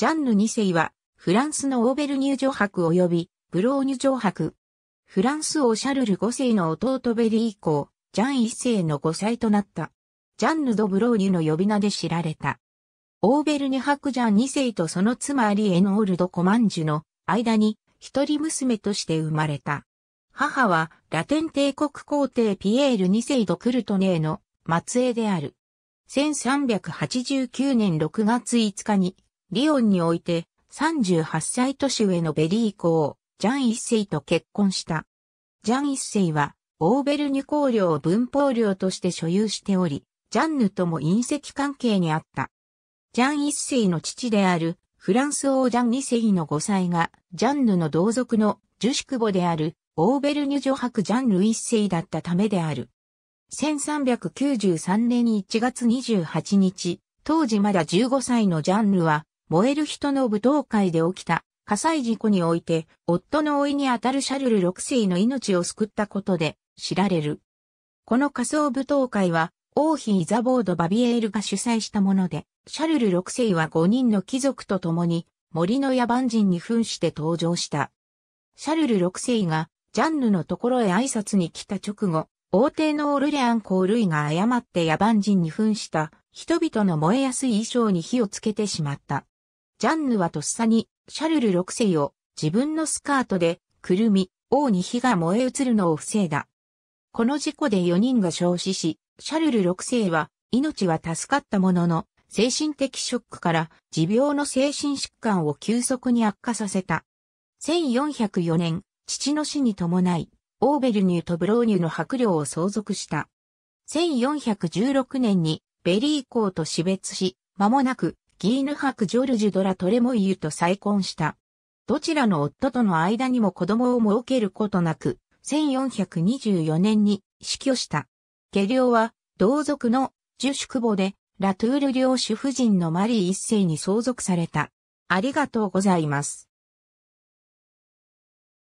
ジャンヌ2世は、フランスのオーベルニュ城白及び、ブローニュ城白。フランス王シャルル5世の弟ベリー以降、ジャン1世の5歳となった。ジャンヌ・ド・ブローニュの呼び名で知られた。オーベルニュ白ジャン2世とその妻アリエノールド・コマンジュの間に一人娘として生まれた。母はラテン帝国皇帝ピエール2世ド・クルトネーの末裔である。1389年6月5日にリオンにおいて38歳年上のベリー公、ジャン一世と結婚した。ジャン一世は、オーベルニュ公領を文法領として所有しており、ジャンヌとも隕石関係にあった。ジャン一世の父である、フランス王ジャン二世の5歳が、ジャンヌの同族のジュシクボである、オーベルニュ女伯ジャンル一世だったためである。1393年1月28日、当時まだ15歳のジャンルは、燃える人の舞踏会で起きた火災事故において、夫の老いにあたるシャルル6世の命を救ったことで知られる。この仮想舞踏会は、王妃イザボード・バビエールが主催したもので、シャルル6世は5人の貴族と共に森の野蛮人に扮して登場した。シャルル6世がジャンヌのところへ挨拶に来た直後、王帝のオルレアン公類が誤って野蛮人に扮した人々の燃えやすい衣装に火をつけてしまった。ジャンヌはとっさに、シャルル6世を自分のスカートで、くるみ、王に火が燃え移るのを防いだ。この事故で4人が焼死し、シャルル6世は命は助かったものの、精神的ショックから持病の精神疾患を急速に悪化させた。1404年、父の死に伴い、オーベルニューとブローニュの白領を相続した。1416年にベリー公と死別し、間もなくギーヌ博ジョルジュ・ドラ・トレモイユと再婚した。どちらの夫との間にも子供を設けることなく、1424年に死去した。下領は、同族のジュシで、ラトゥール領主夫人のマリー一世に相続された。ありがとうございます。